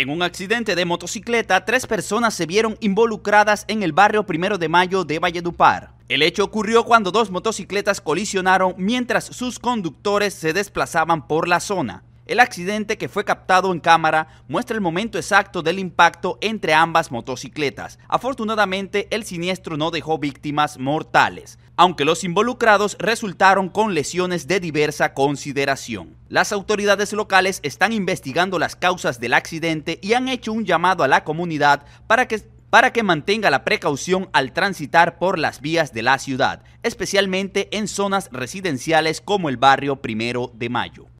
En un accidente de motocicleta, tres personas se vieron involucradas en el barrio Primero de Mayo de Valledupar. El hecho ocurrió cuando dos motocicletas colisionaron mientras sus conductores se desplazaban por la zona. El accidente que fue captado en cámara muestra el momento exacto del impacto entre ambas motocicletas. Afortunadamente, el siniestro no dejó víctimas mortales, aunque los involucrados resultaron con lesiones de diversa consideración. Las autoridades locales están investigando las causas del accidente y han hecho un llamado a la comunidad para que para que mantenga la precaución al transitar por las vías de la ciudad, especialmente en zonas residenciales como el barrio Primero de Mayo.